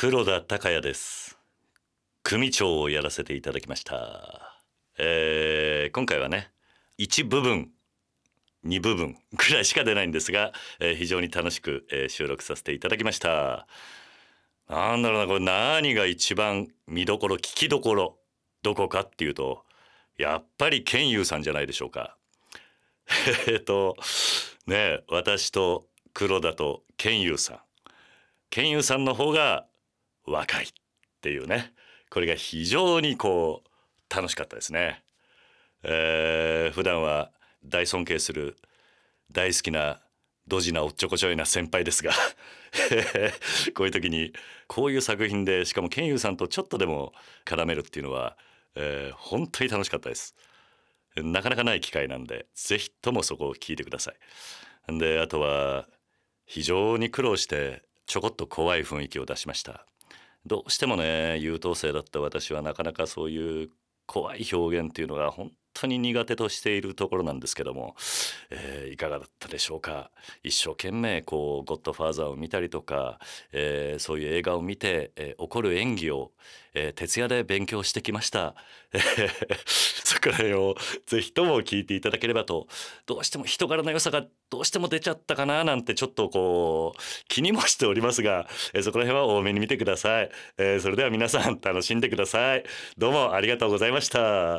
黒田孝也です組長をやらせていただきました、えー、今回はね一部分2部分くらいしか出ないんですが、えー、非常に楽しく、えー、収録させていただきましたなんだろうなこれ何が一番見どころ聞きどころどこかっていうとやっぱり健優さんじゃないでしょうか えっとね私と黒田と健優さん健優さんの方が若いっていうねこれが非常にこう楽しかったですね。えー、普段は大尊敬する大好きなドジなおっちょこちょいな先輩ですが こういう時にこういう作品でしかも健優さんとちょっとでも絡めるっていうのは、えー、本当に楽しかったですなかなかない機会なんで是非ともそこを聞いてくださいであとは非常に苦労してちょこっと怖い雰囲気を出しましたどうしてもね優等生だった私はなかなかそういう怖い表現っていうのが本当に苦手としているところなんですけども、えー、いかがだったでしょうか一生懸命こう「ゴッドファーザー」を見たりとか、えー、そういう映画を見て、えー、起こる演技を、えー、徹夜で勉強してきました そこら辺を是非とも聞いていただければとどうしても人柄の良さがどうしても出ちゃったかななんてちょっとこう気にもしておりますが、えー、そこら辺は多めに見てください、えー、それでは皆さん楽しんでくださいどうもありがとうございました